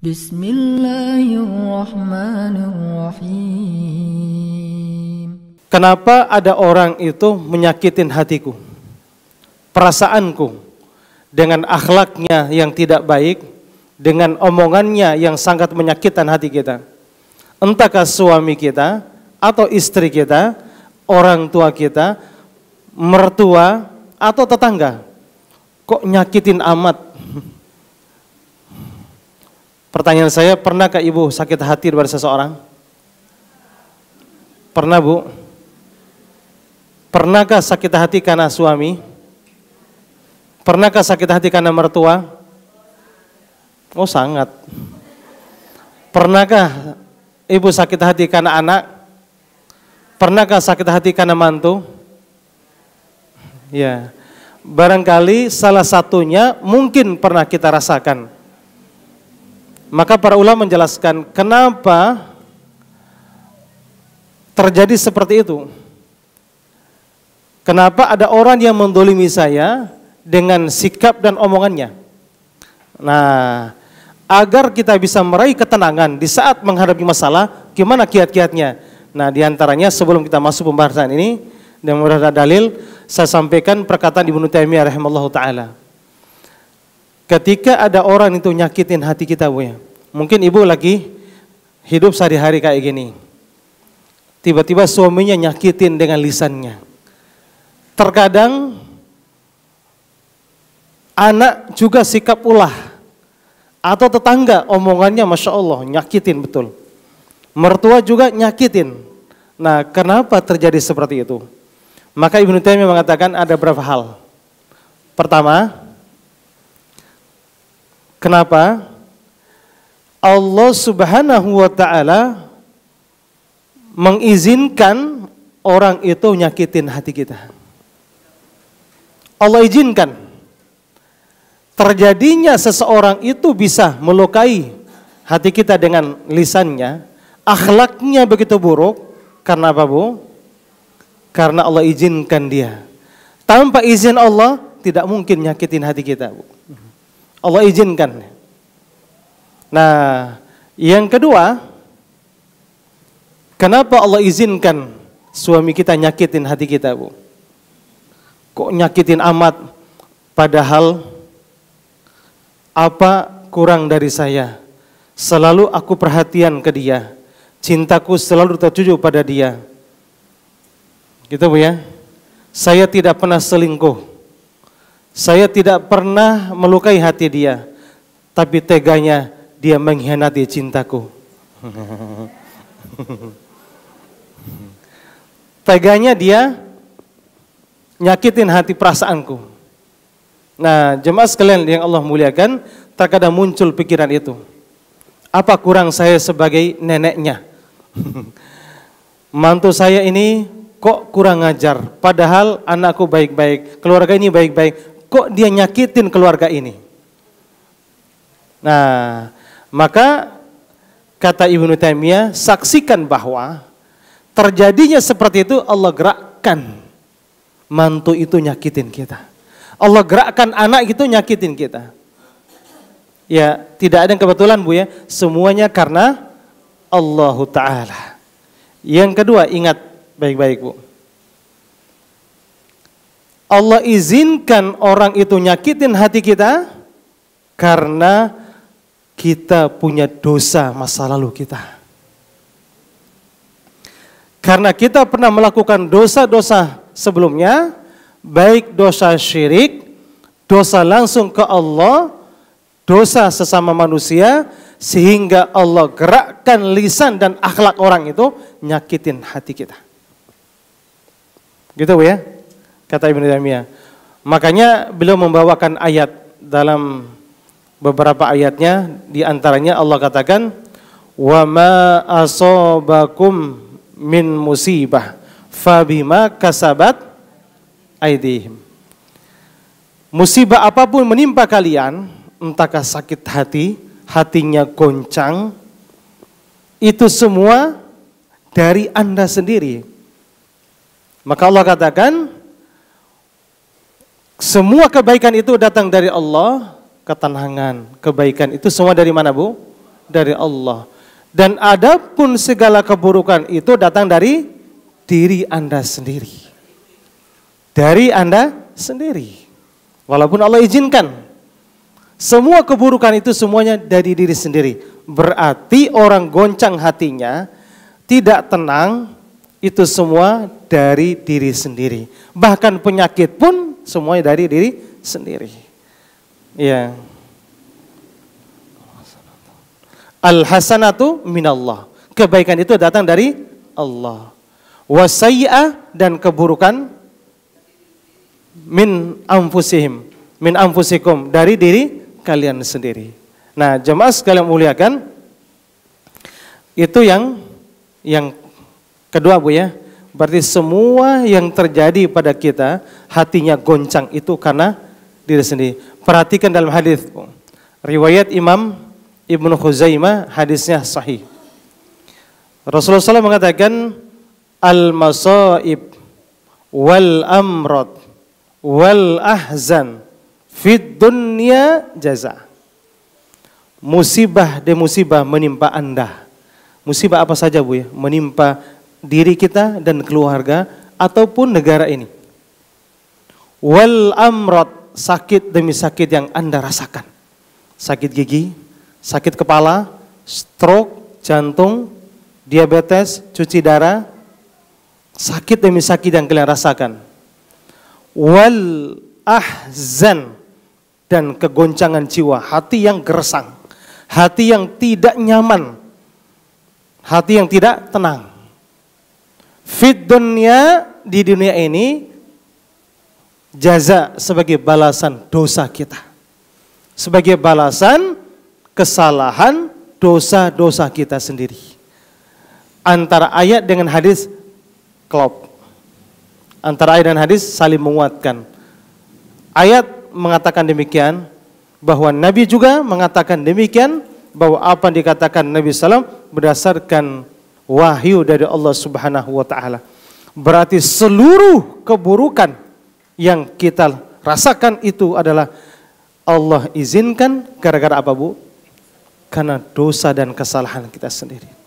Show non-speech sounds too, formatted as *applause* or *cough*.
Bismillahirrahmanirrahim. Kenapa ada orang itu menyakitin hatiku? Perasaanku dengan akhlaknya yang tidak baik, dengan omongannya yang sangat menyakitkan hati kita. Entahkah suami kita atau istri kita, orang tua kita, mertua atau tetangga. Kok nyakitin amat? Pertanyaan saya, pernahkah ibu sakit hati kepada seseorang? Pernah bu? Pernahkah sakit hati karena suami? Pernahkah sakit hati karena mertua? Oh sangat. Pernahkah ibu sakit hati karena anak? Pernahkah sakit hati karena mantu? Ya, barangkali salah satunya mungkin pernah kita rasakan maka para ulama menjelaskan kenapa terjadi seperti itu. Kenapa ada orang yang mendolimi saya dengan sikap dan omongannya. Nah, agar kita bisa meraih ketenangan di saat menghadapi masalah, gimana kiat-kiatnya? Nah, diantaranya sebelum kita masuk pembahasan ini, dan mudah dalil, saya sampaikan perkataan Ibnu Taimiyah rahimahullah ta'ala. Ketika ada orang itu nyakitin hati kita, Bu ya. Mungkin ibu lagi hidup sehari-hari kayak gini. Tiba-tiba suaminya nyakitin dengan lisannya. Terkadang anak juga sikap ulah atau tetangga omongannya masya Allah nyakitin betul mertua juga nyakitin nah kenapa terjadi seperti itu maka Ibnu Taimiyah mengatakan ada beberapa hal pertama Kenapa? Allah Subhanahu wa taala mengizinkan orang itu nyakitin hati kita. Allah izinkan terjadinya seseorang itu bisa melukai hati kita dengan lisannya, akhlaknya begitu buruk karena apa, Bu? Karena Allah izinkan dia. Tanpa izin Allah tidak mungkin nyakitin hati kita, Bu. Allah izinkan. Nah, yang kedua, kenapa Allah izinkan suami kita nyakitin hati kita, Bu? Kok nyakitin amat padahal apa kurang dari saya? Selalu aku perhatian ke dia. Cintaku selalu tertuju pada dia. Gitu Bu ya. Saya tidak pernah selingkuh. Saya tidak pernah melukai hati dia, tapi teganya dia mengkhianati cintaku. *laughs* teganya dia nyakitin hati perasaanku. Nah, jemaah sekalian yang Allah muliakan, terkadang muncul pikiran itu. Apa kurang saya sebagai neneknya? *laughs* Mantu saya ini kok kurang ngajar, padahal anakku baik-baik, keluarga ini baik-baik, kok dia nyakitin keluarga ini? Nah, maka kata Ibnu Taimiyah, saksikan bahwa terjadinya seperti itu Allah gerakkan mantu itu nyakitin kita. Allah gerakkan anak itu nyakitin kita. Ya, tidak ada yang kebetulan Bu ya. Semuanya karena Allah Ta'ala. Yang kedua, ingat baik-baik Bu. Allah izinkan orang itu nyakitin hati kita karena kita punya dosa masa lalu kita. Karena kita pernah melakukan dosa-dosa sebelumnya, baik dosa syirik, dosa langsung ke Allah, dosa sesama manusia, sehingga Allah gerakkan lisan dan akhlak orang itu nyakitin hati kita. Gitu ya kata Ibn Taimiyah. Makanya beliau membawakan ayat dalam beberapa ayatnya di antaranya Allah katakan wa ma asabakum min musibah fabima kasabat aidihim. Musibah apapun menimpa kalian, entahkah sakit hati, hatinya goncang, itu semua dari Anda sendiri. Maka Allah katakan, semua kebaikan itu datang dari Allah, ketenangan, kebaikan itu semua dari mana Bu? Dari Allah. Dan adapun segala keburukan itu datang dari diri Anda sendiri. Dari Anda sendiri. Walaupun Allah izinkan. Semua keburukan itu semuanya dari diri sendiri. Berarti orang goncang hatinya, tidak tenang, itu semua dari diri sendiri. Bahkan penyakit pun semuanya dari diri sendiri. Ya. Al hasanatu minallah. Kebaikan itu datang dari Allah. Wasai'ah dan keburukan min anfusihim, min anfusikum dari diri kalian sendiri. Nah, jemaah sekalian muliakan itu yang yang kedua Bu ya. Berarti semua yang terjadi pada kita, hatinya goncang itu karena diri sendiri. Perhatikan dalam hadis. Riwayat Imam Ibnu Khuzaimah hadisnya sahih. Rasulullah SAW mengatakan al-masaib wal amrod wal ahzan fid dunya jaza. Musibah demi musibah menimpa Anda. Musibah apa saja Bu ya? Menimpa diri kita dan keluarga ataupun negara ini. Wal amrod sakit demi sakit yang Anda rasakan. Sakit gigi, sakit kepala, stroke, jantung, diabetes, cuci darah, sakit demi sakit yang kalian rasakan. Wal ahzan dan kegoncangan jiwa, hati yang gersang, hati yang tidak nyaman, hati yang tidak tenang. Fit dunia di dunia ini jaza sebagai balasan dosa kita. Sebagai balasan kesalahan dosa-dosa kita sendiri. Antara ayat dengan hadis klop. Antara ayat dan hadis saling menguatkan. Ayat mengatakan demikian bahwa Nabi juga mengatakan demikian bahwa apa yang dikatakan Nabi SAW berdasarkan wahyu dari Allah Subhanahu wa taala. Berarti seluruh keburukan yang kita rasakan itu adalah Allah izinkan gara-gara apa Bu? Karena dosa dan kesalahan kita sendiri.